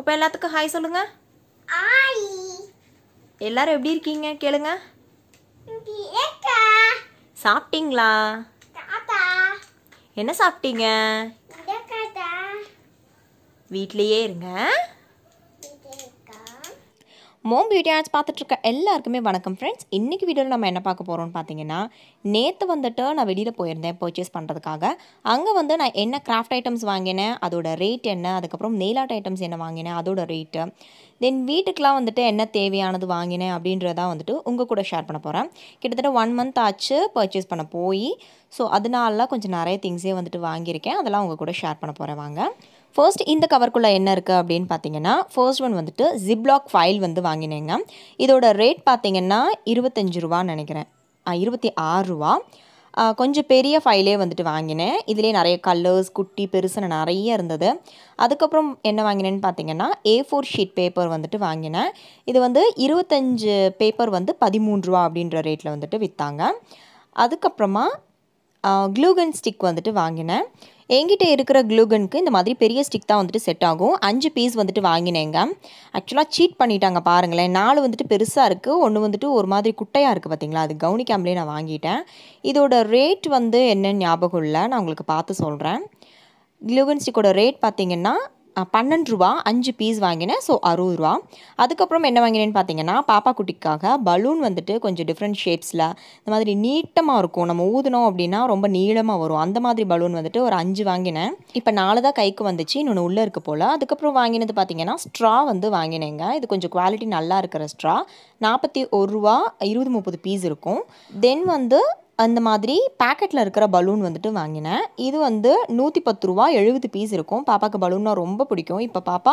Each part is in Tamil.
இப்போ எல்லாத்துக்கும் ஹாய் சொல்லுங்க எல்லாரும் எப்படி இருக்கீங்க கேளுங்க சாப்பிட்டீங்களா என்ன சாப்பிட்டீங்க வீட்லயே இருங்க மோம் பியூட்டி ஆர்ட்ஸ் பார்த்துட்ருக்க எல்லாருக்குமே வணக்கம் ஃப்ரெண்ட்ஸ் இன்றைக்கி வீடியோவில் நம்ம என்ன பார்க்க போகிறோம்னு பார்த்தீங்கன்னா நேற்று வந்துட்டு நான் வெளியில் போயிருந்தேன் பர்ச்சேஸ் பண்ணுறதுக்காக அங்கே வந்து நான் என்ன கிராஃப்ட் ஐட்டம்ஸ் வாங்கினேன் அதோட ரேட் என்ன அதுக்கப்புறம் நெய்லாட் ஐட்டம்ஸ் என்ன வாங்கினேன் அதோட ரேட்டு தென் வீட்டுக்கெலாம் வந்துட்டு என்ன தேவையானது வாங்கினேன் அப்படின்றதான் வந்துட்டு உங்கள் கூட ஷேர் பண்ண போகிறேன் கிட்டத்தட்ட ஒன் மந்த் ஆச்சு பர்ச்சேஸ் பண்ண போய் ஸோ அதனால கொஞ்சம் நிறைய திங்ஸே வந்துட்டு வாங்கியிருக்கேன் அதெல்லாம் உங்கள் கூட ஷேர் பண்ண போகிறேன் வாங்க ஃபர்ஸ்ட் இந்த கவர்க்குள்ளே என்ன இருக்குது அப்படின்னு பார்த்தீங்கன்னா ஃபர்ஸ்ட் ஒன் வந்துட்டு ஜிப்லாக் ஃபைல் வந்து வாங்கினேங்க இதோட ரேட் பார்த்தீங்கன்னா இருபத்தஞ்சு ரூபான்னு நினைக்கிறேன் இருபத்தி ஆறுரூவா கொஞ்சம் பெரிய ஃபைலே வந்துட்டு வாங்கினேன் இதிலே நிறைய கலர்ஸ் குட்டி பெருசுன்னு நிறைய இருந்தது அதுக்கப்புறம் என்ன வாங்கினேன்னு பார்த்தீங்கன்னா ஏ ஃபோர் ஷீட் பேப்பர் வந்துட்டு வாங்கினேன் இது வந்து இருபத்தஞ்சு பேப்பர் வந்து பதிமூன்று ரூபா அப்படின்ற ரேட்டில் வந்துட்டு விற்றாங்க அதுக்கப்புறமா க்ளூகன் ஸ்டிக் வந்துட்டு வாங்கினேன் என்கிட்ட இருக்கிற க்ளூகனுக்கு இந்த மாதிரி பெரிய ஸ்டிக் தான் வந்துட்டு செட் ஆகும் அஞ்சு பீஸ் வந்துட்டு வாங்கினேங்க ஆக்சுவலாக சீட் பண்ணிட்டாங்க பாருங்களேன் நாலு வந்துட்டு பெருசாக இருக்குது ஒன்று வந்துட்டு ஒரு மாதிரி குட்டையாக இருக்குது பார்த்தீங்களா அது கவனிக்காமலே நான் வாங்கிட்டேன் இதோட ரேட் வந்து என்னன்னு ஞாபகம் இல்லை நான் உங்களுக்கு பார்த்து சொல்கிறேன் க்ளூகன் ஸ்டிக்கோட ரேட் பார்த்திங்கன்னா பன்னெண்டு ரூபா அஞ்சு பீஸ் வாங்கினேன் ஸோ அறுபது ரூபா அதுக்கப்புறம் என்ன வாங்கினேன்னு பார்த்தீங்கன்னா பாப்பா குட்டிக்காக பலூன் வந்துட்டு கொஞ்சம் டிஃப்ரெண்ட் ஷேப்ஸில் இந்த மாதிரி நீட்டமாக இருக்கும் நம்ம ஊதினோம் அப்படின்னா ரொம்ப நீளமாக வரும் அந்த மாதிரி பலூன் வந்துட்டு ஒரு அஞ்சு வாங்கினேன் இப்போ நாலு தான் கைக்கு வந்துச்சு இன்னொன்று உள்ளே இருக்க போல் அதுக்கப்புறம் வாங்கினது பார்த்தீங்கன்னா ஸ்ட்ரா வந்து வாங்கினேங்க இது கொஞ்சம் குவாலிட்டி நல்லா இருக்கிற ஸ்ட்ரா நாற்பத்தி ஒரு ரூபா இருபது முப்பது பீஸ் இருக்கும் தென் வந்து அந்த மாதிரி பேக்கெட்டில் இருக்கிற பலூன் வந்துட்டு வாங்கினேன் இது வந்து நூற்றி பத்து ரூபா எழுபது பீஸ் இருக்கும் பாப்பாவுக்கு பலூன்னா ரொம்ப பிடிக்கும் இப்போ பாப்பா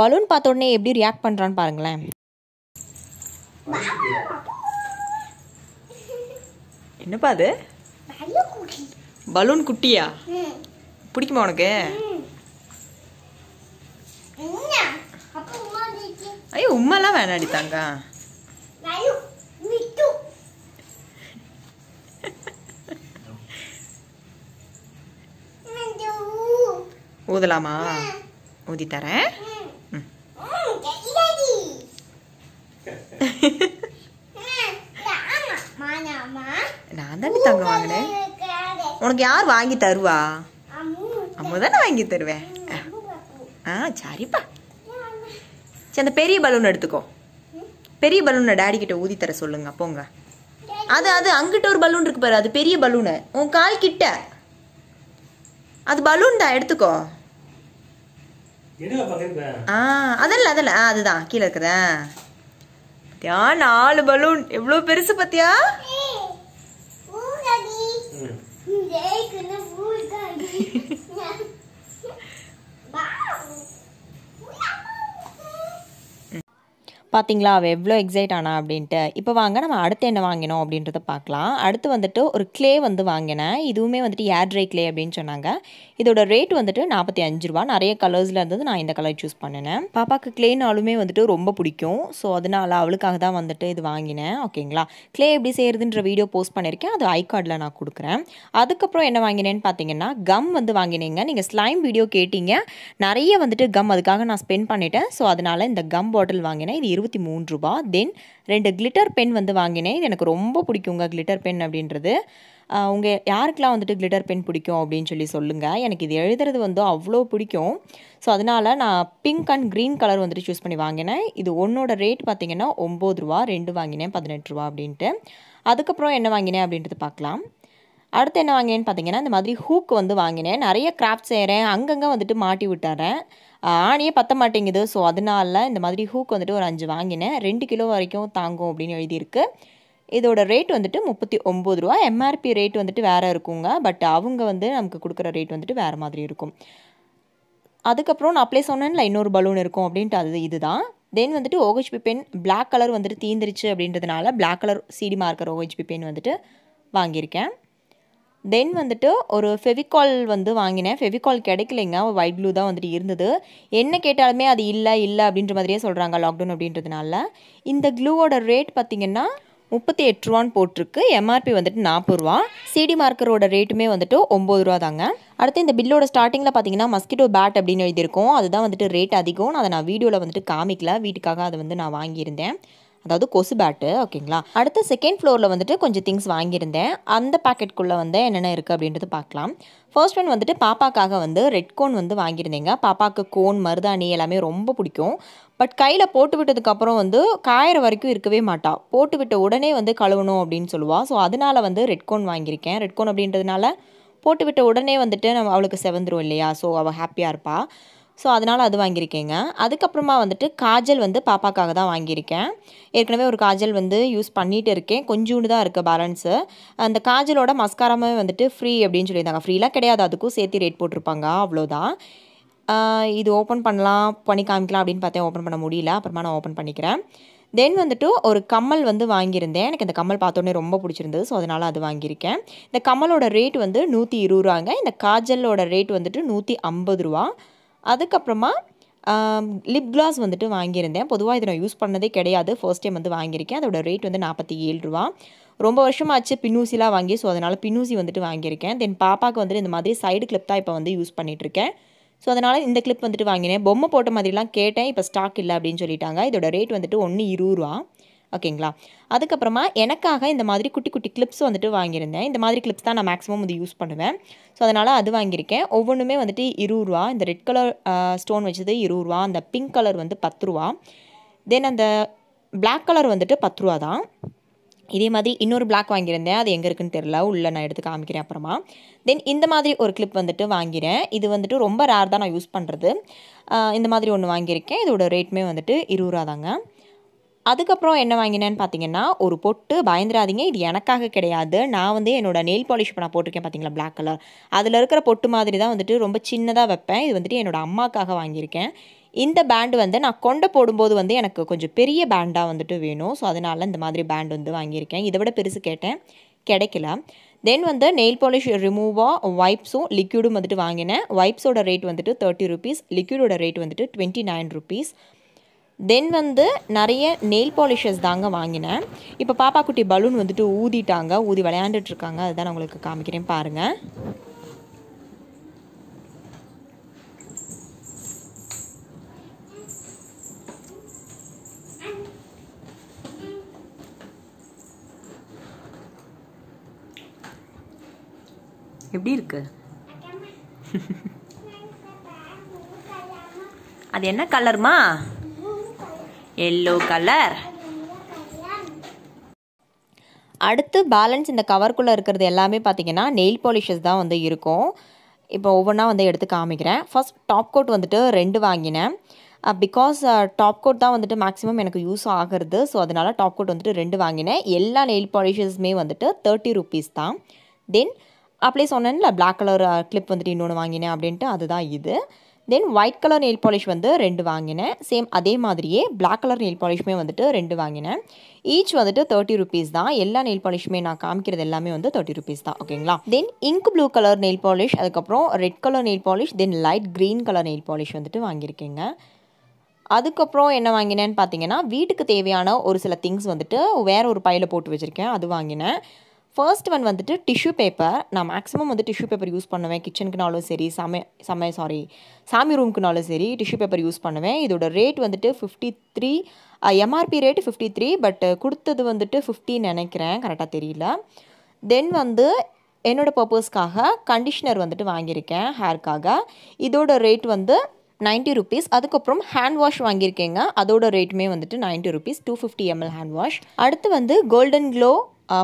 பலூன் பார்த்த உடனே எப்படி ரியாக்ட் பண்ணுறான்னு பாருங்களேன் என்னப்பா அது பலூன் குட்டியா பிடிக்குமா உனக்கு ஐயோ உம்மெல்லாம் வேணாடி தாங்க ஊதலாமா ஊதி தரேன் நான் தானே தங்க வாங்கினேன் உனக்கு யார் வாங்கி தருவா அம்மா தானே வாங்கி தருவேன் ஆ சரிப்பா சரி அந்த பெரிய பலூன் எடுத்துக்கோ பெரிய பலூனை டேடி கிட்ட ஊதி தர சொல்லுங்க போங்க அது அது அங்கிட்ட ஒரு பலூன் இருக்கு பாரு அது பெரிய பலூனு உன் கால் கிட்ட அது பலூன் தான் எடுத்துக்கோ பாத்தீங்களா அவ அதுதான் நாலு பலூன் எவ்வளோ பெருசு எக்ஸைட் ஆனா அப்படின்ட்டு இப்போ வாங்க நம்ம அடுத்து என்ன வாங்கினோம் அப்படின்றத பார்க்கலாம் அடுத்து வந்துட்டு ஒரு கிளே வந்து வாங்கினேன் இதுவுமே வந்துட்டு ஏர்ட்ரை கிளே அப்படின்னு சொன்னாங்க இதோட ரேட் வந்துட்டு நாற்பத்தி அஞ்சு ரூபா நிறைய கலர்ஸில் இருந்தது நான் இந்த கலர் சூஸ் பண்ணினேன் பாப்பாவுக்கு கிளேனாலுமே வந்துட்டு ரொம்ப பிடிக்கும் ஸோ அதனால் அவளுக்காக தான் வந்துட்டு இது வாங்கினேன் ஓகேங்களா கிளே எப்படி செய்கிறதுன்ற வீடியோ போஸ்ட் பண்ணியிருக்கேன் அது ஐ கார்டில் நான் கொடுக்குறேன் அதுக்கப்புறம் என்ன வாங்கினேன்னு பார்த்தீங்கன்னா கம் வந்து வாங்கினீங்க நீங்கள் ஸ்லைம் வீடியோ கேட்டிங்க நிறைய வந்துட்டு கம் அதுக்காக நான் ஸ்பெண்ட் பண்ணிட்டேன் ஸோ அதனால் இந்த கம் பாட்டில் வாங்கினேன் இது இருபத்தி மூணு ரூபா தென் ரெண்டு கிளிட்டர் பென் வந்து வாங்கினேன் இது எனக்கு ரொம்ப பிடிக்குங்க கிளிட்டர் பென் அப்படின்றது உங்கள் யாருக்கெலாம் வந்துட்டு கிளிட்டர் பென் பிடிக்கும் அப்படின்னு சொல்லி சொல்லுங்கள் எனக்கு இது எழுதுறது வந்து அவ்வளோ பிடிக்கும் ஸோ அதனால் நான் பிங்க் அண்ட் க்ரீன் கலர் வந்துட்டு சூஸ் பண்ணி வாங்கினேன் இது ஒன்னோட ரேட் பார்த்திங்கன்னா ஒம்பது ரூபா ரெண்டு வாங்கினேன் பதினெட்டு ரூபா அப்படின்ட்டு அதுக்கப்புறம் என்ன வாங்கினேன் அப்படின்றது பார்க்கலாம் அடுத்து என்ன வாங்கினேன்னு பார்த்தீங்கன்னா இந்த மாதிரி ஹூக் வந்து வாங்கினேன் நிறைய கிராஃப்ட் செய்கிறேன் அங்கங்கே வந்துட்டு மாட்டி விட்டுறேன் ஆணியே பற்ற மாட்டேங்குது ஸோ அதனால இந்த மாதிரி ஹூக் வந்துட்டு ஒரு அஞ்சு வாங்கினேன் ரெண்டு கிலோ வரைக்கும் தாங்கும் அப்படின்னு எழுதியிருக்கு இதோட ரேட் வந்துட்டு முப்பத்தி ஒம்பது ரூபா எம்ஆர்பி ரேட் வந்துட்டு வேறு இருக்குங்க பட் அவங்க வந்து நமக்கு கொடுக்குற ரேட் வந்துட்டு வேறு மாதிரி இருக்கும் அதுக்கப்புறம் நான் அப்ளை சொன்னேன்ல இன்னொரு பலூன் இருக்கும் அப்படின்ட்டு அது இதுதான் தென் வந்துட்டு ஓஹெச்பி பென் பிளாக் கலர் வந்துட்டு தீந்துருச்சு அப்படின்றதுனால black colour CD marker OHP pen வந்துட்டு வாங்கியிருக்கேன் தென் வந்துட்டு ஒரு ஃபெவிகால் வந்து வாங்கினேன் ஃபெவிகால் கிடைக்கலைங்க ஒயிட் ப்ளூ தான் வந்துட்டு இருந்தது என்ன கேட்டாலுமே அது இல்லை இல்லை அப்படின்ற மாதிரியே சொல்கிறாங்க லாக்டவுன் அப்படின்றதுனால இந்த க்ளூவோட ரேட் பார்த்திங்கன்னா முப்பத்தி எட்டு ரூபான்னு போட்டிருக்கு எம்ஆர்பி வந்துட்டு நாற்பது ரூபா சிடி மார்க்கரோட ரேட்டுமே வந்துட்டு ஒம்பது ரூபா தாங்க அடுத்து இந்த பில்லோட ஸ்டார்டிங்கில் பார்த்தீங்கன்னா மஸ்கிட்டோ பேட் அப்படின்னு எழுதியிருக்கோம் அதுதான் வந்துட்டு ரேட் அதிகம் அதை நான் வீடியோவில் வந்துட்டு காமிக்கல வீட்டுக்காக அதை வந்து நான் வாங்கியிருந்தேன் அதாவது கொசு பேட்டு ஓகேங்களா அடுத்த செகண்ட் ஃப்ளோரில் வந்துட்டு கொஞ்சம் திங்ஸ் வாங்கியிருந்தேன் அந்த பாக்கெட்குள்ளே வந்து என்னென்ன இருக்குது அப்படின்றது பார்க்கலாம் ஃபர்ஸ்ட் ஒன் வந்துட்டு பாப்பாக்காக வந்து ரெட் கோன் வந்து வாங்கியிருந்தேங்க பாப்பாவுக்கு கோன் மருதாணி எல்லாமே ரொம்ப பிடிக்கும் பட் கையில் போட்டு விட்டதுக்கப்புறம் வந்து காயிற வரைக்கும் இருக்கவே மாட்டா போட்டு விட்ட உடனே வந்து கழுவணும் அப்படின்னு சொல்லுவாள் ஸோ அதனால் வந்து ரெட் கோன் வாங்கியிருக்கேன் ரெட் கோன் அப்படின்றதுனால போட்டு விட்ட உடனே வந்துட்டு நம்ம அவளுக்கு செவந்துரும் இல்லையா ஸோ அவள் ஹாப்பியாக இருப்பாள் ஸோ அதனால் அது வாங்கியிருக்கேங்க அதுக்கப்புறமா வந்துட்டு காஜல் வந்து பாப்பாக்காக தான் வாங்கியிருக்கேன் ஏற்கனவே ஒரு காஜல் வந்து யூஸ் பண்ணிகிட்டு இருக்கேன் கொஞ்சோண்டு தான் இருக்குது பேலன்ஸு அந்த காஜலோட மஸ்காராமே வந்துட்டு ஃப்ரீ அப்படின்னு சொல்லியிருந்தாங்க ஃப்ரீலாம் கிடையாது அதுக்கும் சேர்த்து ரேட் போட்டிருப்பாங்க அவ்வளோதான் இது ஓப்பன் பண்ணலாம் பண்ணி காமிக்கலாம் அப்படின்னு பார்த்தேன் ஓப்பன் பண்ண முடியல அப்புறமா நான் ஓப்பன் பண்ணிக்கிறேன் தென் வந்துட்டு ஒரு கம்மல் வந்து வாங்கியிருந்தேன் எனக்கு இந்த கம்மல் பார்த்தோன்னே ரொம்ப பிடிச்சிருந்தது ஸோ அதனால் அது வாங்கியிருக்கேன் இந்த கம்மலோட ரேட் வந்து நூற்றி இருபது ரூபாங்க இந்த காஜலோட ரேட் வந்துட்டு நூற்றி ஐம்பது ரூபா அதுக்கப்புறமா லிப் கிளாஸ் வந்துட்டு வாங்கியிருந்தேன் பொதுவாக இதை நான் யூஸ் பண்ணதே கிடையாது ஃபர்ஸ்ட் டைம் வந்து வாங்கியிருக்கேன் அதோட ரேட் வந்து நாற்பத்தி ஏழு ரூபா ரொம்ப வருஷமாச்சு பின்னூசிலாம் வாங்கி ஸோ அதனால் பின்னூசி வந்துட்டு வாங்கியிருக்கேன் தென் பாப்பாவுக்கு வந்துட்டு இந்த மாதிரி சைடு கிளிப் தான் இப்போ வந்து யூஸ் பண்ணிகிட்ருக்கேன் ஸோ அதனால் இந்த கிளிப் வந்துட்டு வாங்கினேன் பொம்மை போட்ட மாதிரிலாம் கேட்டேன் இப்போ ஸ்டாக் இல்லை அப்படின்னு சொல்லிட்டாங்க இதோட ரேட் வந்துட்டு ஒன்று இருபது ரூபா ஓகேங்களா அதுக்கப்புறமா எனக்காக இந்த மாதிரி குட்டி குட்டி கிளிப்ஸ் வந்துட்டு வாங்கியிருந்தேன் இந்த மாதிரி கிளிப்ஸ் தான் நான் மேக்ஸிமம் வந்து யூஸ் பண்ணுவேன் ஸோ அதனால் அது வாங்கியிருக்கேன் ஒவ்வொன்றுமே வந்துட்டு இருபது ரூபா இந்த ரெட் கலர் ஸ்டோன் வச்சது இருபது ரூபா அந்த பிங்க் கலர் வந்து பத்து ரூபா தென் அந்த பிளாக் கலர் வந்துட்டு பத்து ரூபா தான் இதே மாதிரி இன்னொரு பிளாக் வாங்கியிருந்தேன் அது எங்கே இருக்குன்னு தெரில உள்ளே நான் எடுத்து காமிக்கிறேன் அப்புறமா தென் இந்த மாதிரி ஒரு கிளிப் வந்துட்டு வாங்கிறேன் இது வந்துட்டு ரொம்ப ரேர் தான் நான் யூஸ் பண்ணுறது இந்த மாதிரி ஒன்று வாங்கியிருக்கேன் இதோட ரேட்டுமே வந்துட்டு இருபது ரூபா தாங்க அதுக்கப்புறம் என்ன வாங்கினேன்னு பார்த்தீங்கன்னா ஒரு பொட்டு பயந்துராதிங்க இது எனக்காக கிடையாது நான் வந்து என்னோட நெயில் பாலிஷ் இப்போ நான் போட்டிருக்கேன் பார்த்தீங்களா பிளாக் கலர் அதில் இருக்கிற பொட்டு மாதிரி தான் வந்துட்டு ரொம்ப சின்னதாக வைப்பேன் இது வந்துட்டு என்னோடய அம்மாக்காக வாங்கியிருக்கேன் இந்த பேண்டு வந்து நான் கொண்டை போடும்போது வந்து எனக்கு கொஞ்சம் பெரிய பேண்டாக வந்துட்டு வேணும் ஸோ அதனால் இந்த மாதிரி பேண்ட் வந்து வாங்கியிருக்கேன் இதை விட பெருசு கேட்டேன் கிடைக்கல தென் வந்து நெயில் பாலிஷ் ரிமூவாக வைப்ஸும் லிக்யூடும் வந்துட்டு வாங்கினேன் வைப்ஸோட ரேட் வந்துட்டு தேர்ட்டி ருபீஸ் லிக்யூடோட ரேட் வந்துட்டு டுவெண்ட்டி நைன் ருபீஸ் தென் வந்து நிறைய நெயில் பாலிஷஸ் தாங்க வாங்கினேன் இப்போ பாப்பா குட்டி பலூன் வந்துட்டு ஊதிட்டாங்க ஊதி விளையாண்டுட்ருக்காங்க அதுதான் நான் உங்களுக்கு காமிக்கிறேன் பாருங்கள் எப்படி இருக்கு அது என்ன கலர்மா எல்லோ கலர் அடுத்து பேலன்ஸ் இந்த கவர்க்குள்ளே இருக்கிறது எல்லாமே பார்த்திங்கன்னா நெயில் பாலிஷஸ் தான் வந்து இருக்கும் இப்போ ஒவ்வொன்றா வந்து எடுத்து காமிக்கிறேன் ஃபஸ்ட் டாப் கோட் வந்துட்டு ரெண்டு வாங்கினேன் பிகாஸ் டாப் கோட் தான் வந்துட்டு மேக்ஸிமம் எனக்கு யூஸ் ஆகிறது ஸோ அதனால் டாப் கோட் வந்துட்டு ரெண்டு வாங்கினேன் எல்லா நெயில் பாலிஷஸுமே வந்துட்டு தேர்ட்டி ருபீஸ் தான் தென் அப்படியே சொன்னேன்ல பிளாக் கலர் கிளிப் வந்துட்டு இன்னொன்று வாங்கினேன் அப்படின்ட்டு அதுதான் இது then white colour nail polish வந்து ரெண்டு வாங்கினேன் சேம் அதே மாதிரியே பிளாக் கலர் நெயில் பாலிஷ்மே வந்துட்டு ரெண்டு வாங்கினேன் ஈச் வந்துட்டு தேர்ட்டி ருபீஸ் தான் எல்லா நெயில் பாலிஷுமே நான் காமிக்கிறது எல்லாமே வந்து தேர்ட்டி ருபீஸ் தான் ஓகேங்களா then ink blue colour nail polish அதுக்கப்புறம் red colour nail polish then light green colour nail polish வந்துட்டு வாங்கியிருக்கேங்க அதுக்கப்புறம் என்ன வாங்கினேன்னு பார்த்தீங்கன்னா வீட்டுக்கு தேவையான ஒரு சில திங்ஸ் வந்துட்டு வேறு ஒரு பையில் போட்டு வச்சுருக்கேன் அது வாங்கினேன் ஃபர்ஸ்ட் ஒன் வந்துட்டு டிஷ்யூ பேப்பர் நான் மேக்ஸிமம் வந்து டிஷ்யூ பேப்பர் யூஸ் பண்ணுவேன் கிச்சனுக்குனாலும் சரி சமை சமை சாரி சாமி ரூம்க்குனாலும் சரி டிஷ்யூ பேப்பர் யூஸ் பண்ணுவேன் இதோட ரேட் வந்துட்டு fifty three MRP rate fifty three but கொடுத்தது வந்துட்டு ஃபிஃப்டின்னு நினைக்கிறேன் கரெக்டாக தெரியல தென் வந்து என்னோடய பர்பஸ்க்காக கண்டிஷ்னர் வந்துட்டு வாங்கியிருக்கேன் ஹேர்க்காக இதோட ரேட் வந்து நைன்ட்டி ருபீஸ் அதுக்கப்புறம் ஹேண்ட் வாஷ் வாங்கியிருக்கேங்க அதோட ரேட்டுமே வந்துட்டு ninety rupees two fifty ML hand wash அடுத்து வந்து golden glow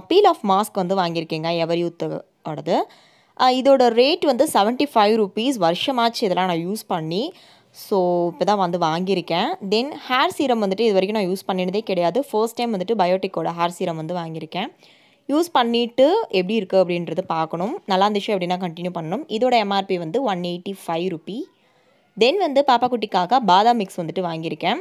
peel off mask வந்து வாங்கியிருக்கீங்க எவர் யூத்தோடது இதோட ரேட் வந்து செவன்ட்டி ஃபைவ் ருபீஸ் வருஷமாச்சு இதெல்லாம் நான் யூஸ் பண்ணி ஸோ இப்போ தான் வந்து வாங்கியிருக்கேன் தென் ஹேர் சீரம் வந்துட்டு இது வரைக்கும் நான் யூஸ் பண்ணினதே கிடையாது ஃபர்ஸ்ட் டைம் வந்துட்டு பயோட்டிக்கோட ஹேர் சீரம் வந்து வாங்கியிருக்கேன் யூஸ் பண்ணிவிட்டு எப்படி இருக்குது அப்படின்றது பார்க்கணும் நல்லா இருந்துச்சு அப்படின்னா கண்டினியூ பண்ணணும் இதோட எம்ஆர்பி வந்து one eighty five rupee then வந்து பாப்பா குட்டிக்காக பாதாம் மிக்ஸ் வந்துட்டு வாங்கியிருக்கேன்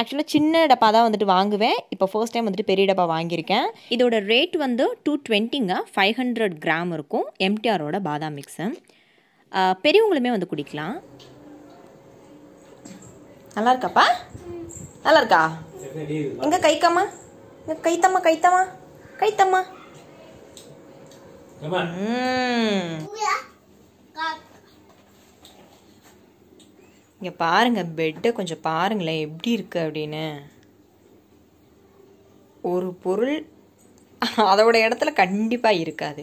ஆக்சுவலாக um, சின்ன டப்பா தான் வந்துட்டு வாங்குவேன் இப்போ ஃபர்ஸ்ட் டைம் வந்துட்டு பெரிய டப்பா வாங்கியிருக்கேன் இதோட ரேட் வந்து டூ டுவெண்ட்டிங்க ஃபைவ் ஹண்ட்ரட் கிராம் இருக்கும் எம்டிஆரோட பாதாம் மிக்ஸு பெரியவங்களுமே வந்து குடிக்கலாம் நல்லா இருக்காப்பா நல்லா இருக்கா எங்க கைக்கம்மா எங்க கைத்தம்மா கைத்தம்மா கைத்தம்மா ம் இங்கே பாருங்கள் பெட்டை கொஞ்சம் பாருங்களேன் எப்படி இருக்குது அப்படின்னு ஒரு பொருள் அதோட இடத்துல கண்டிப்பாக இருக்காது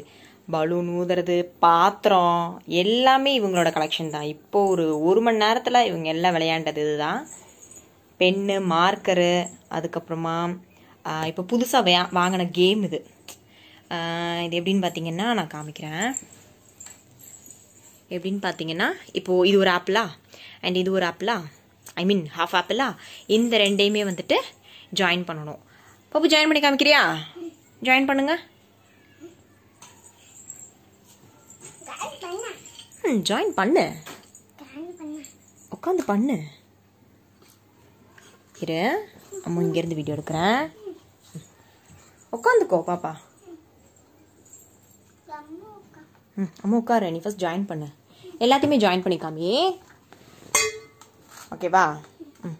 பலூன் ஊதுறது பாத்திரம் எல்லாமே இவங்களோட கலெக்ஷன் தான் இப்போது ஒரு ஒரு மணி நேரத்தில் இவங்க எல்லாம் விளையாண்டது இது தான் பென்னு மார்க்கரு அதுக்கப்புறமா இப்போ புதுசாக வே வாங்கின கேம் இது இது எப்படின்னு பார்த்தீங்கன்னா நான் காமிக்கிறேன் எப்படின்னு பார்த்தீங்கன்னா இப்போது இது ஒரு ஆப்பிளா அண்ட் இது ஒரு ஆப்பிளா ஐ மீன் ஹாஃப் ஆப்பிளா இந்த ரெண்டையுமே வந்துட்டு ஜாயின் பண்ணணும் பாப்பு ஜாயின் பண்ணி காமிக்கிறியா ஜாயின் பண்ணுங்க ம் ஜாயின் பண்ணு உட்காந்து பண்ணு இரு அம்மா இங்கேருந்து வீடியோ எடுக்கிறேன் உட்காந்துக்கோ பாப்பா ம் அம்மா உட்காரு நீ ஃபஸ்ட் ஜாயின் பண்ணு எல்லாத்தையுமே ஜாயின் பண்ணிக்காமே ஓகேவா ம்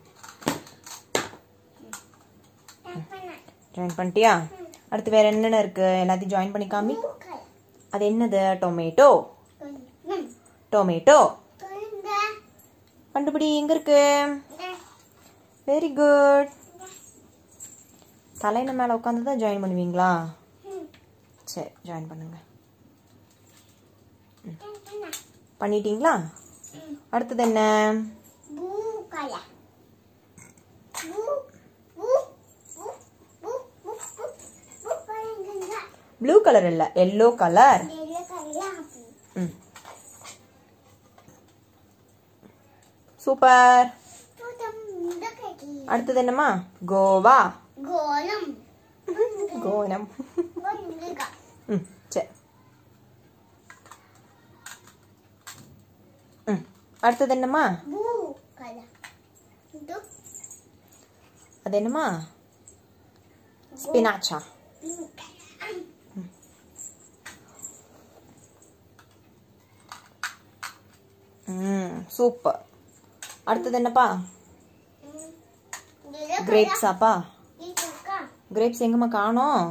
ஜாயின் பண்ணிட்டியா அடுத்து வேறு என்னென்ன இருக்குது எல்லாத்தையும் ஜாயின் பண்ணி காமி அது என்னது டொமேட்டோ டொமேட்டோ கண்டுபிடி எங்கே இருக்கு வெரி குட் தலையின மேலே உட்காந்து தான் ஜாயின் பண்ணுவீங்களா சரி ஜாயின் பண்ணுங்க பண்ணிட்டீங்களா அடுத்தது என்ன bukalah. Bu, ப்ளூ கலர் இல்ல எல்லோ கலர் சூப்பர் அடுத்தது என்னமா கோவா கோலம் கோலம் அடுத்தது என்னமா அது என்னமா ஸ்பினாச்சா ம் சூப்பர் அடுத்தது என்னப்பா கிரேப்ஸாப்பா கிரேப்ஸ் எங்கம்மா காணோம்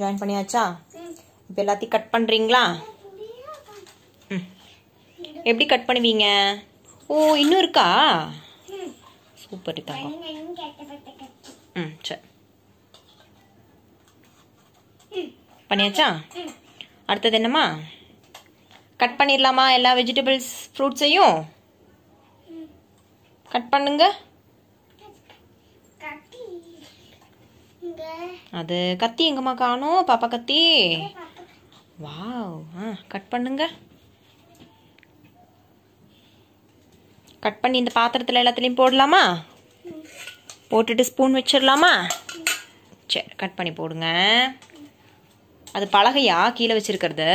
ஜாயின் பண்ணியாச்சா இப்போ எல்லாத்தையும் கட் பண்ணுறீங்களா ம் எப்படி கட் பண்ணுவீங்க ஓ இன்னும் இருக்கா சூப்பர் தாங்க ம் சரி பண்ணியாச்சா அடுத்தது என்னம்மா கட் பண்ணிடலாமா எல்லா வெஜிடபிள்ஸ் ஃப்ரூட்ஸையும் கட் பண்ணுங்க அது கத்தி எங்கம்மா காணும் பாப்பா கத்தி வாவ் ஆ கட் பண்ணுங்க கட் பண்ணி இந்த பாத்திரத்தில் எல்லாத்துலேயும் போடலாமா போட்டுட்டு ஸ்பூன் வச்சிடலாமா சரி கட் பண்ணி போடுங்க அது பலகையா கீழே வச்சுருக்கிறது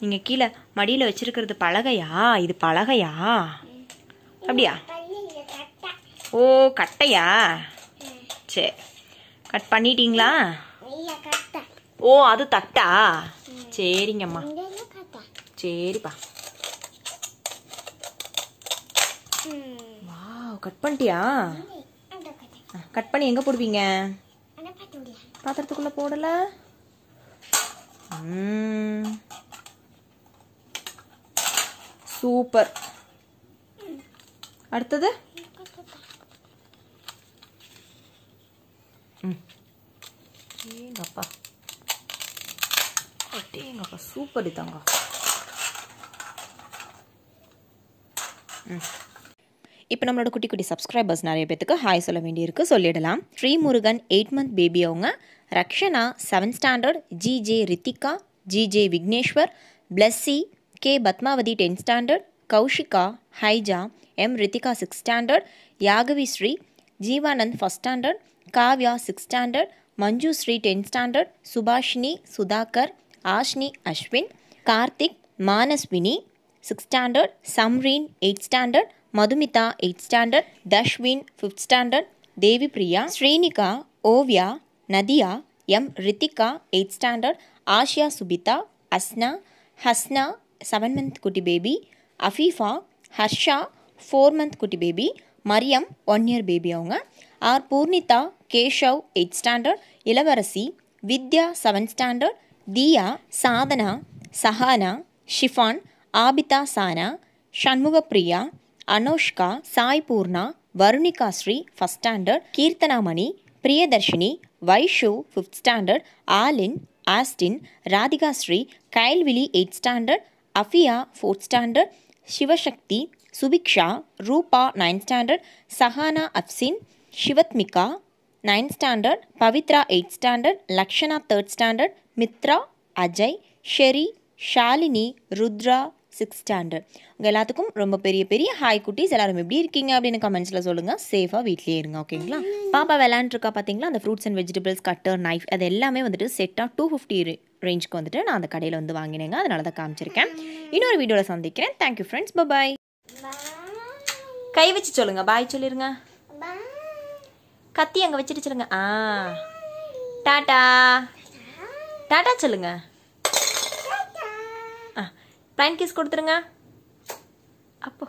நீங்கள் கீழே மடியில் வச்சுருக்கிறது பலகையா இது பலகையா அப்படியா ஓ கட்டையா சரி கட் பண்ணிட்டீங்களா ஓ அது தட்டா சரிங்கம்மா சரிப்பா வா கட் பண்ணிட்டியா கட் பண்ணி எங்கே போடுவீங்க பாத்திரத்துக்குள்ளே போடலை சூப்பர் அடுத்தது ம் இப்போ நம்மளோட குட்டி குட்டி சப்ஸ்கிரைபர்ஸ் நிறைய பேத்துக்கு ஹாய் சொல்ல வேண்டியிருக்கு சொல்லிடலாம் Sri Murugan eight month baby அவங்க Rakshana seventh standard G J Rithika G J Vigneshwar Blessy K Padmavathi tenth standard Kaushika Haija M Rithika six standard Yagavi Sri Jeevanand first standard Kavya six standard Manju Sri tenth standard Subhashini Sudhakar Ashni Ashwin Karthik Manaswini six standard Samreen eight standard Madhumitha eight standard Dashwin fifth standard Devi Priya Srinika Oviya Nadhiya M Rithika eight standard Ashiya Subitha அஸ்னா Hasna seven month குட்டி baby Afeefa Harsha four month குட்டி baby Mariam one year baby அவங்க R Poornitha Keshav eight standard Ilavarasi Vidya seventh standard Diya Sadhana Sahana Shifan Abida Sana Shanmugapriya Anoushka Sai Poorna Varunika Sri first standard Keerthanamani Priyadharshini Vaishu fifth standard Aleen Austin Radhika Sri கைல்விலி eight standard Afiya fourth standard Sivasakthi Subiksha Roopa ninth standard Sahana Afsin Sivathmika ninth standard Pavithra eight standard Lakshana third standard Mithra Ajay Sheri Shalini Rudra six standard உங்கள் எல்லாத்துக்கும் ரொம்ப பெரிய பெரிய ஹாய் குட்டீஸ் எல்லாரும் எப்படி இருக்கீங்க அப்படின்னு கமெண்ட்ஸில் சொல்லுங்கள் சேஃபாக வீட்லேயே இருங்க ஓகேங்களா பாப்பா விளாண்டுருக்கா பார்த்தீங்களா அந்த fruits and vegetables cutter knife அது எல்லாமே வந்துட்டு செட்டாக டூ ஃபிஃப்டி ரேஞ்சுக்கு வந்துட்டு நான் அந்த கடையில் வந்து வாங்கினேங்க அதனால தான் காமிச்சிருக்கேன் இன்னொரு வீடியோவில் சந்திக்கிறேன் தேங்க்யூ ஃப்ரெண்ட்ஸ் பாய் கை வச்சு சொல்லுங்கள் பாய் சொல்லிடுங்க கத்தி அங்கே வச்சுட்டு சொல்லுங்கள் ஆ டாட்டா டாடா சொல்லுங்க பிளான் கிஸ் கொடுத்துருங்க அப்போ